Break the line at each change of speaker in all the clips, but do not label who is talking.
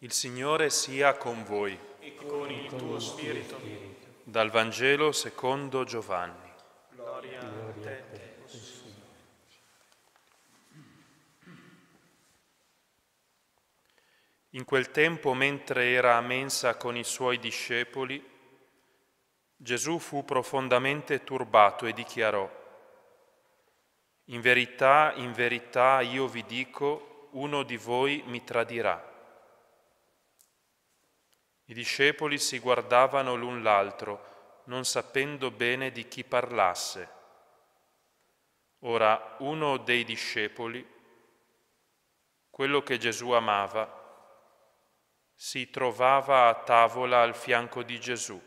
Il Signore sia con voi. E con il tuo spirito. Dal Vangelo secondo Giovanni. Gloria a
te, oh Signore.
In quel tempo, mentre era a mensa con i suoi discepoli, Gesù fu profondamente turbato e dichiarò, In verità, in verità io vi dico, uno di voi mi tradirà. I discepoli si guardavano l'un l'altro, non sapendo bene di chi parlasse. Ora uno dei discepoli, quello che Gesù amava, si trovava a tavola al fianco di Gesù.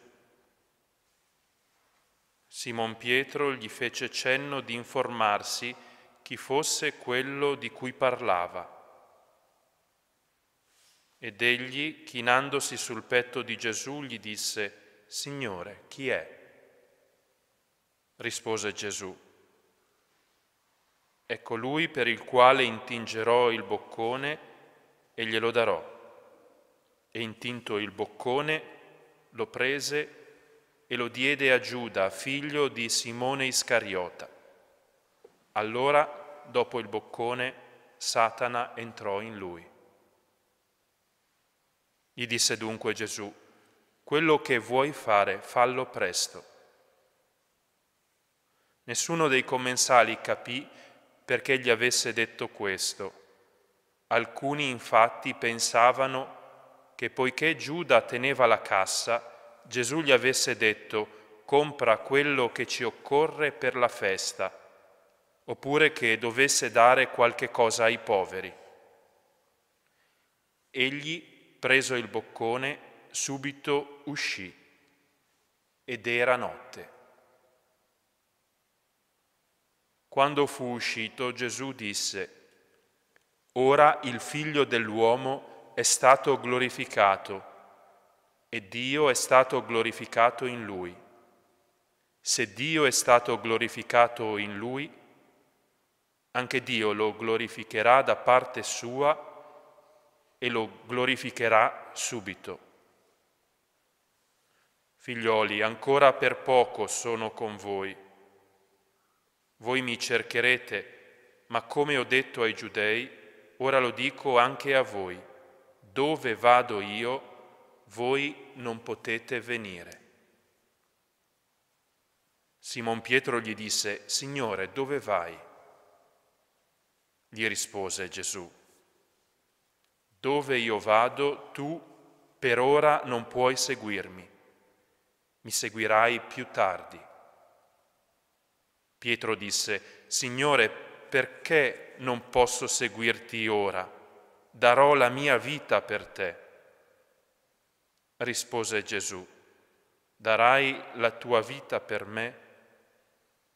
Simon Pietro gli fece cenno di informarsi chi fosse quello di cui parlava. Ed egli, chinandosi sul petto di Gesù, gli disse, Signore, chi è? Rispose Gesù, è colui ecco per il quale intingerò il boccone e glielo darò. E intinto il boccone, lo prese e lo diede a Giuda, figlio di Simone Iscariota. Allora, dopo il boccone, Satana entrò in lui. Gli disse dunque Gesù, quello che vuoi fare, fallo presto. Nessuno dei commensali capì perché gli avesse detto questo. Alcuni infatti pensavano che poiché Giuda teneva la cassa, Gesù gli avesse detto compra quello che ci occorre per la festa, oppure che dovesse dare qualche cosa ai poveri. Egli preso il boccone, subito uscì ed era notte. Quando fu uscito Gesù disse, Ora il figlio dell'uomo è stato glorificato e Dio è stato glorificato in lui. Se Dio è stato glorificato in lui, anche Dio lo glorificherà da parte sua e lo glorificherà subito. Figlioli, ancora per poco sono con voi. Voi mi cercherete, ma come ho detto ai giudei, ora lo dico anche a voi. Dove vado io, voi non potete venire. Simon Pietro gli disse, Signore, dove vai? Gli rispose Gesù, dove io vado, tu per ora non puoi seguirmi, mi seguirai più tardi. Pietro disse, Signore, perché non posso seguirti ora? Darò la mia vita per te. Rispose Gesù, darai la tua vita per me?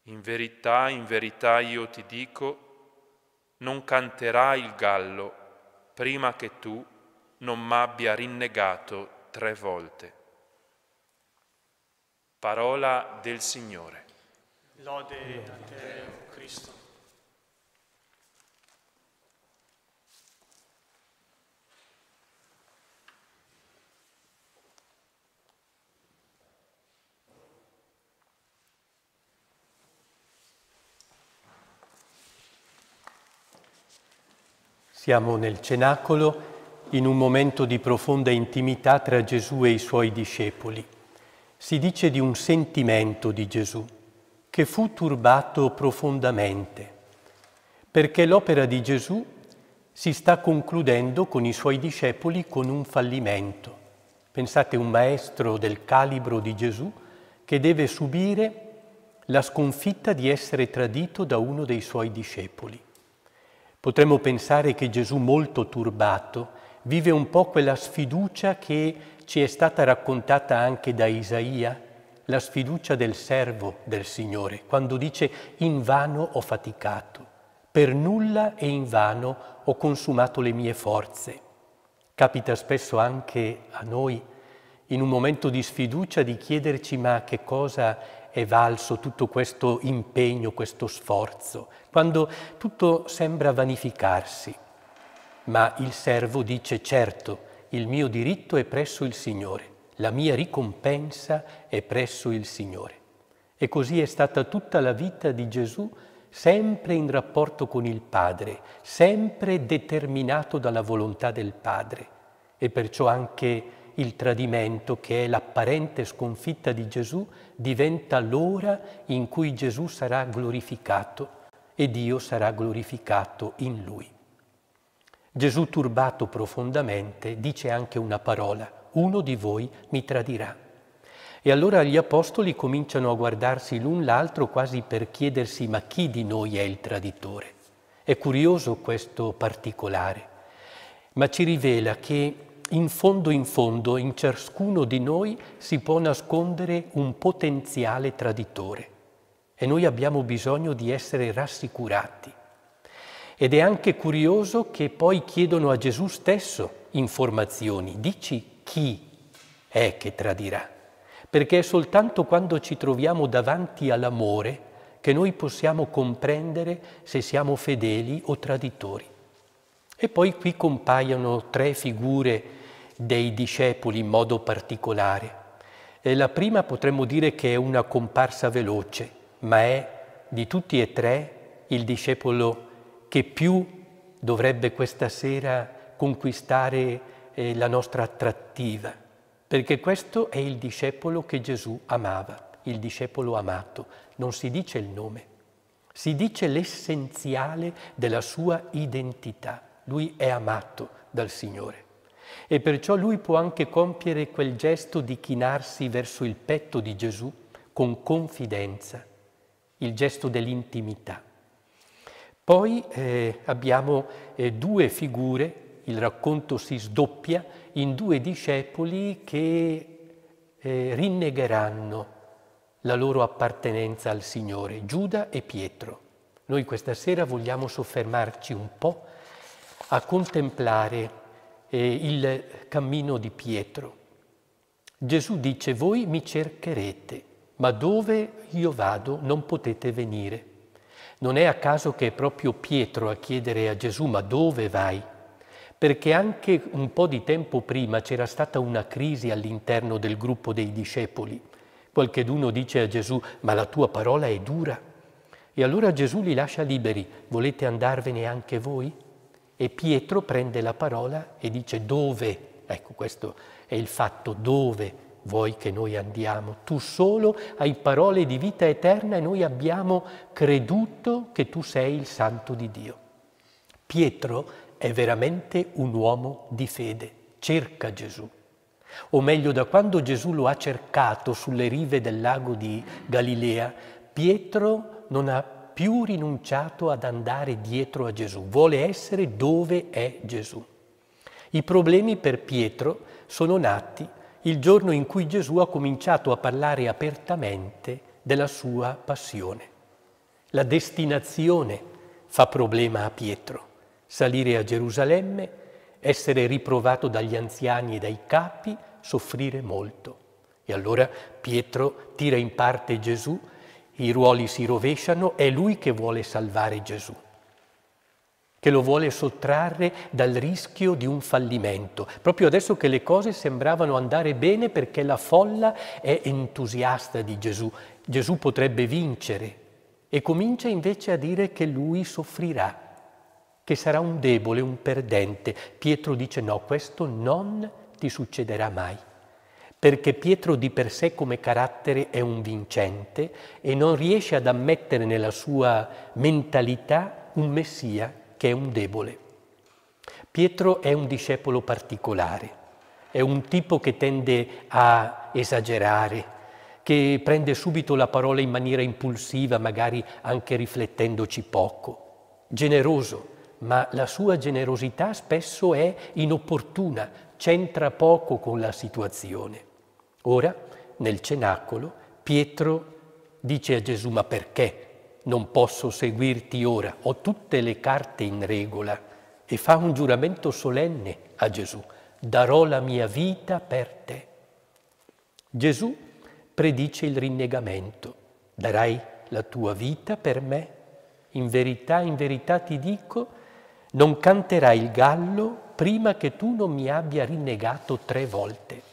In verità, in verità io ti dico, non canterai il gallo prima che tu non m'abbia rinnegato tre volte. Parola del Signore.
Lode a te, Cristo. Siamo nel cenacolo in un momento di profonda intimità tra Gesù e i suoi discepoli. Si dice di un sentimento di Gesù che fu turbato profondamente, perché l'opera di Gesù si sta concludendo con i suoi discepoli con un fallimento. Pensate un maestro del calibro di Gesù che deve subire la sconfitta di essere tradito da uno dei suoi discepoli. Potremmo pensare che Gesù molto turbato vive un po' quella sfiducia che ci è stata raccontata anche da Isaia, la sfiducia del servo del Signore, quando dice in vano ho faticato, per nulla e in vano ho consumato le mie forze. Capita spesso anche a noi, in un momento di sfiducia, di chiederci ma che cosa è valso tutto questo impegno, questo sforzo, quando tutto sembra vanificarsi. Ma il servo dice certo, il mio diritto è presso il Signore, la mia ricompensa è presso il Signore. E così è stata tutta la vita di Gesù, sempre in rapporto con il Padre, sempre determinato dalla volontà del Padre e perciò anche il tradimento, che è l'apparente sconfitta di Gesù, diventa l'ora in cui Gesù sarà glorificato e Dio sarà glorificato in lui. Gesù, turbato profondamente, dice anche una parola, uno di voi mi tradirà. E allora gli apostoli cominciano a guardarsi l'un l'altro quasi per chiedersi ma chi di noi è il traditore? È curioso questo particolare, ma ci rivela che in fondo in fondo in ciascuno di noi si può nascondere un potenziale traditore e noi abbiamo bisogno di essere rassicurati. Ed è anche curioso che poi chiedono a Gesù stesso informazioni, dici chi è che tradirà, perché è soltanto quando ci troviamo davanti all'amore che noi possiamo comprendere se siamo fedeli o traditori. E poi qui compaiono tre figure dei discepoli in modo particolare. E la prima potremmo dire che è una comparsa veloce, ma è di tutti e tre il discepolo che più dovrebbe questa sera conquistare eh, la nostra attrattiva, perché questo è il discepolo che Gesù amava, il discepolo amato. Non si dice il nome, si dice l'essenziale della sua identità lui è amato dal Signore e perciò lui può anche compiere quel gesto di chinarsi verso il petto di Gesù con confidenza, il gesto dell'intimità. Poi eh, abbiamo eh, due figure, il racconto si sdoppia in due discepoli che eh, rinnegheranno la loro appartenenza al Signore, Giuda e Pietro. Noi questa sera vogliamo soffermarci un po' a contemplare eh, il cammino di Pietro. Gesù dice, voi mi cercherete, ma dove io vado non potete venire. Non è a caso che è proprio Pietro a chiedere a Gesù, ma dove vai? Perché anche un po' di tempo prima c'era stata una crisi all'interno del gruppo dei discepoli. Qualcheduno dice a Gesù, ma la tua parola è dura. E allora Gesù li lascia liberi, volete andarvene anche voi? e Pietro prende la parola e dice dove, ecco questo è il fatto, dove vuoi che noi andiamo? Tu solo hai parole di vita eterna e noi abbiamo creduto che tu sei il santo di Dio. Pietro è veramente un uomo di fede, cerca Gesù. O meglio, da quando Gesù lo ha cercato sulle rive del lago di Galilea, Pietro non ha più rinunciato ad andare dietro a Gesù, vuole essere dove è Gesù. I problemi per Pietro sono nati il giorno in cui Gesù ha cominciato a parlare apertamente della sua passione. La destinazione fa problema a Pietro, salire a Gerusalemme, essere riprovato dagli anziani e dai capi, soffrire molto. E allora Pietro tira in parte Gesù i ruoli si rovesciano, è lui che vuole salvare Gesù, che lo vuole sottrarre dal rischio di un fallimento, proprio adesso che le cose sembravano andare bene perché la folla è entusiasta di Gesù, Gesù potrebbe vincere e comincia invece a dire che lui soffrirà, che sarà un debole, un perdente. Pietro dice no, questo non ti succederà mai perché Pietro di per sé come carattere è un vincente e non riesce ad ammettere nella sua mentalità un messia che è un debole. Pietro è un discepolo particolare, è un tipo che tende a esagerare, che prende subito la parola in maniera impulsiva, magari anche riflettendoci poco, generoso, ma la sua generosità spesso è inopportuna, c'entra poco con la situazione. Ora, nel cenacolo, Pietro dice a Gesù, ma perché non posso seguirti ora? Ho tutte le carte in regola e fa un giuramento solenne a Gesù, darò la mia vita per te. Gesù predice il rinnegamento, darai la tua vita per me? In verità, in verità ti dico, non canterai il gallo prima che tu non mi abbia rinnegato tre volte.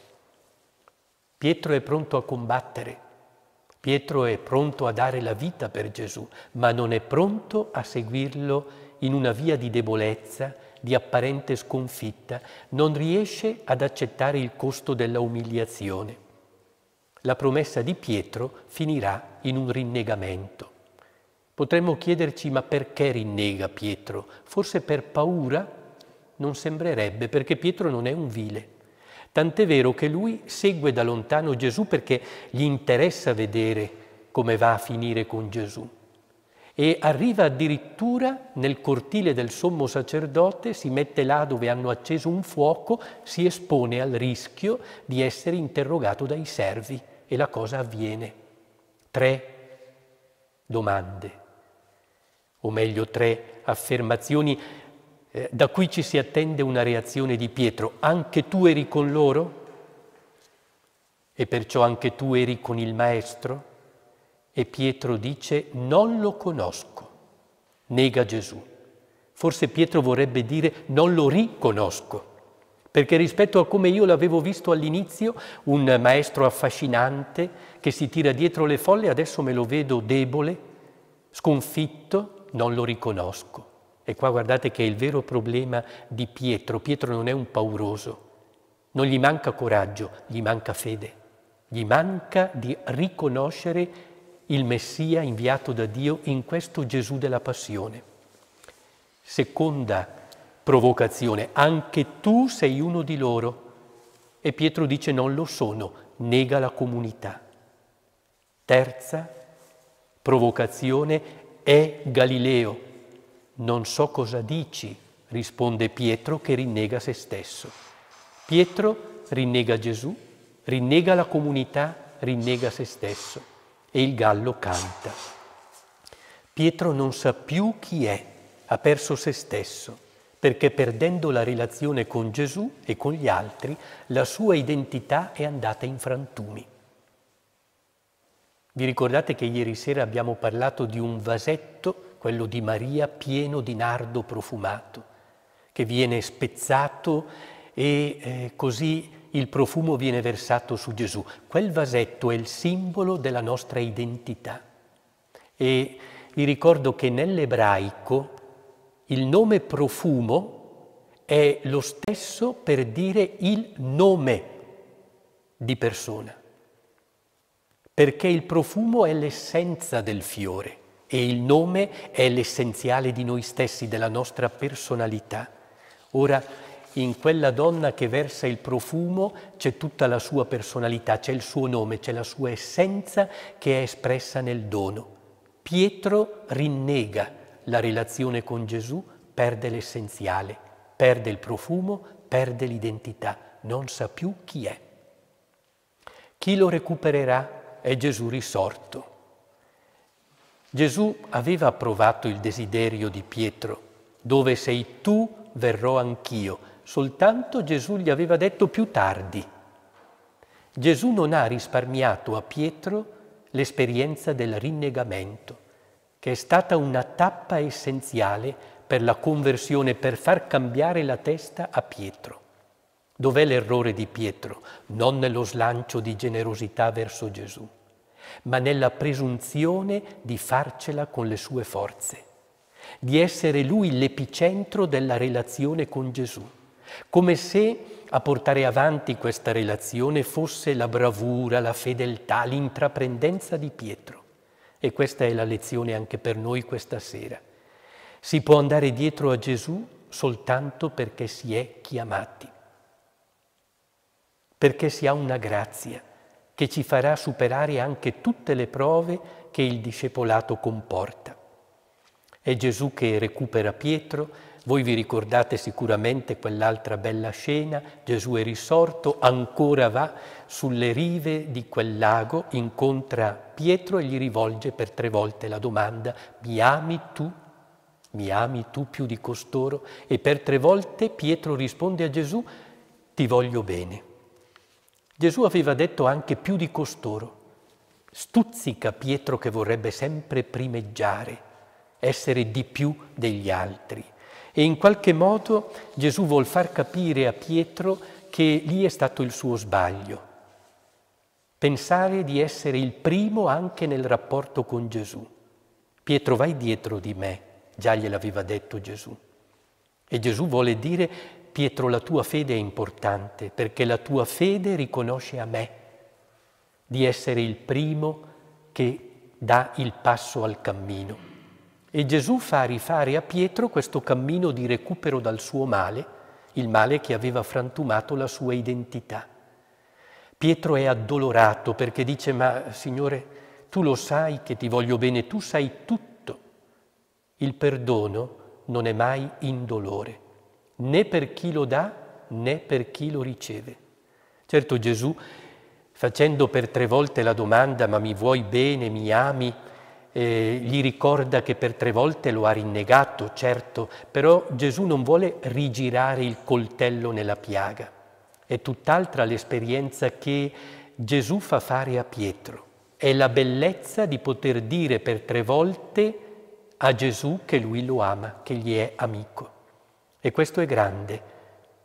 Pietro è pronto a combattere, Pietro è pronto a dare la vita per Gesù, ma non è pronto a seguirlo in una via di debolezza, di apparente sconfitta, non riesce ad accettare il costo della umiliazione. La promessa di Pietro finirà in un rinnegamento. Potremmo chiederci ma perché rinnega Pietro? Forse per paura? Non sembrerebbe, perché Pietro non è un vile Tant'è vero che lui segue da lontano Gesù perché gli interessa vedere come va a finire con Gesù. E arriva addirittura nel cortile del sommo sacerdote, si mette là dove hanno acceso un fuoco, si espone al rischio di essere interrogato dai servi e la cosa avviene. Tre domande, o meglio tre affermazioni eh, da cui ci si attende una reazione di Pietro, anche tu eri con loro? E perciò anche tu eri con il Maestro? E Pietro dice, non lo conosco, nega Gesù. Forse Pietro vorrebbe dire, non lo riconosco perché rispetto a come io l'avevo visto all'inizio, un maestro affascinante che si tira dietro le folle, adesso me lo vedo debole, sconfitto, non lo riconosco. E qua guardate che è il vero problema di Pietro. Pietro non è un pauroso, non gli manca coraggio, gli manca fede, gli manca di riconoscere il Messia inviato da Dio in questo Gesù della passione. Seconda provocazione, anche tu sei uno di loro. E Pietro dice non lo sono, nega la comunità. Terza provocazione, è Galileo, non so cosa dici, risponde Pietro che rinnega se stesso. Pietro rinnega Gesù, rinnega la comunità, rinnega se stesso e il gallo canta. Pietro non sa più chi è, ha perso se stesso, perché perdendo la relazione con Gesù e con gli altri, la sua identità è andata in frantumi. Vi ricordate che ieri sera abbiamo parlato di un vasetto quello di Maria pieno di nardo profumato, che viene spezzato e eh, così il profumo viene versato su Gesù. Quel vasetto è il simbolo della nostra identità. E vi ricordo che nell'ebraico il nome profumo è lo stesso per dire il nome di persona, perché il profumo è l'essenza del fiore e il nome è l'essenziale di noi stessi, della nostra personalità. Ora, in quella donna che versa il profumo c'è tutta la sua personalità, c'è il suo nome, c'è la sua essenza che è espressa nel dono. Pietro rinnega la relazione con Gesù, perde l'essenziale, perde il profumo, perde l'identità, non sa più chi è. Chi lo recupererà è Gesù risorto. Gesù aveva provato il desiderio di Pietro, dove sei tu verrò anch'io, soltanto Gesù gli aveva detto più tardi. Gesù non ha risparmiato a Pietro l'esperienza del rinnegamento, che è stata una tappa essenziale per la conversione, per far cambiare la testa a Pietro. Dov'è l'errore di Pietro? Non nello slancio di generosità verso Gesù ma nella presunzione di farcela con le sue forze, di essere lui l'epicentro della relazione con Gesù, come se a portare avanti questa relazione fosse la bravura, la fedeltà, l'intraprendenza di Pietro. E questa è la lezione anche per noi questa sera. Si può andare dietro a Gesù soltanto perché si è chiamati, perché si ha una grazia che ci farà superare anche tutte le prove che il discepolato comporta. È Gesù che recupera Pietro, voi vi ricordate sicuramente quell'altra bella scena, Gesù è risorto, ancora va sulle rive di quel lago, incontra Pietro e gli rivolge per tre volte la domanda, mi ami tu? Mi ami tu più di costoro? E per tre volte Pietro risponde a Gesù, ti voglio bene. Gesù aveva detto anche più di costoro, stuzzica Pietro che vorrebbe sempre primeggiare, essere di più degli altri. E in qualche modo Gesù vuol far capire a Pietro che lì è stato il suo sbaglio. Pensare di essere il primo anche nel rapporto con Gesù. Pietro vai dietro di me, già gliel'aveva detto Gesù. E Gesù vuole dire Pietro, la tua fede è importante perché la tua fede riconosce a me di essere il primo che dà il passo al cammino. E Gesù fa rifare a Pietro questo cammino di recupero dal suo male, il male che aveva frantumato la sua identità. Pietro è addolorato perché dice, ma Signore, tu lo sai che ti voglio bene, tu sai tutto. Il perdono non è mai indolore né per chi lo dà né per chi lo riceve. Certo Gesù, facendo per tre volte la domanda ma mi vuoi bene, mi ami, eh, gli ricorda che per tre volte lo ha rinnegato, certo, però Gesù non vuole rigirare il coltello nella piaga. È tutt'altra l'esperienza che Gesù fa fare a Pietro. È la bellezza di poter dire per tre volte a Gesù che lui lo ama, che gli è amico. E questo è grande.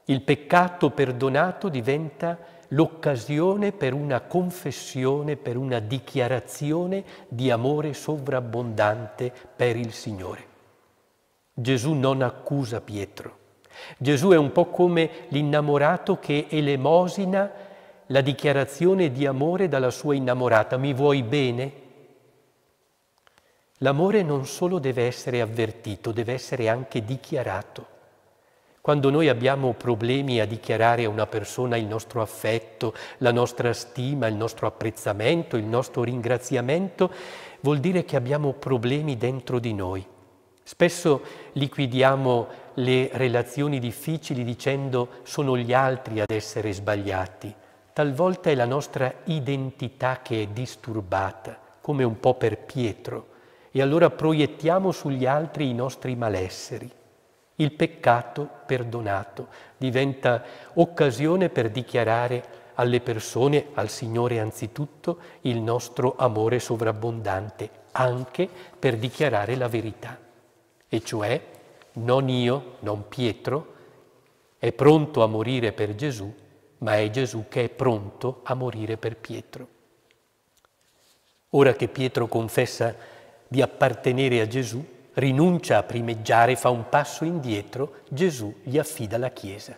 Il peccato perdonato diventa l'occasione per una confessione, per una dichiarazione di amore sovrabbondante per il Signore. Gesù non accusa Pietro. Gesù è un po' come l'innamorato che elemosina la dichiarazione di amore dalla sua innamorata. Mi vuoi bene? L'amore non solo deve essere avvertito, deve essere anche dichiarato. Quando noi abbiamo problemi a dichiarare a una persona il nostro affetto, la nostra stima, il nostro apprezzamento, il nostro ringraziamento, vuol dire che abbiamo problemi dentro di noi. Spesso liquidiamo le relazioni difficili dicendo sono gli altri ad essere sbagliati. Talvolta è la nostra identità che è disturbata, come un po' per Pietro, e allora proiettiamo sugli altri i nostri malesseri. Il peccato perdonato diventa occasione per dichiarare alle persone, al Signore anzitutto, il nostro amore sovrabbondante, anche per dichiarare la verità. E cioè, non io, non Pietro, è pronto a morire per Gesù, ma è Gesù che è pronto a morire per Pietro. Ora che Pietro confessa di appartenere a Gesù, rinuncia a primeggiare, fa un passo indietro, Gesù gli affida la Chiesa.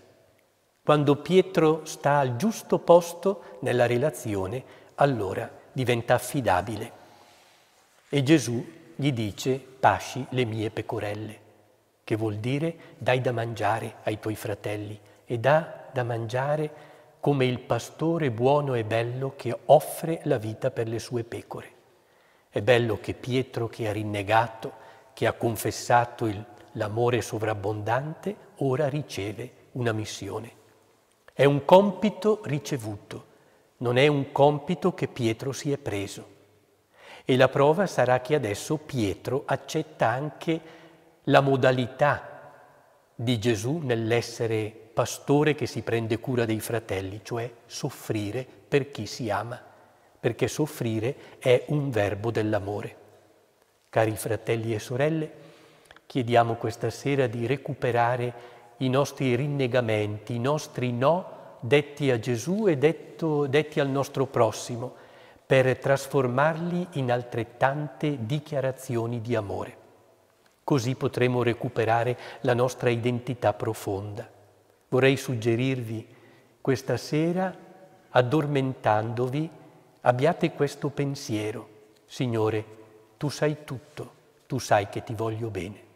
Quando Pietro sta al giusto posto nella relazione, allora diventa affidabile. E Gesù gli dice, pasci le mie pecorelle, che vuol dire dai da mangiare ai tuoi fratelli e dà da mangiare come il pastore buono e bello che offre la vita per le sue pecore. È bello che Pietro, che ha rinnegato, che ha confessato il, l'amore sovrabbondante, ora riceve una missione. È un compito ricevuto, non è un compito che Pietro si è preso. E la prova sarà che adesso Pietro accetta anche la modalità di Gesù nell'essere pastore che si prende cura dei fratelli, cioè soffrire per chi si ama, perché soffrire è un verbo dell'amore. Cari fratelli e sorelle, chiediamo questa sera di recuperare i nostri rinnegamenti, i nostri no detti a Gesù e detto, detti al nostro prossimo, per trasformarli in altrettante dichiarazioni di amore. Così potremo recuperare la nostra identità profonda. Vorrei suggerirvi questa sera, addormentandovi, abbiate questo pensiero. Signore, tu sai tutto, tu sai che ti voglio bene.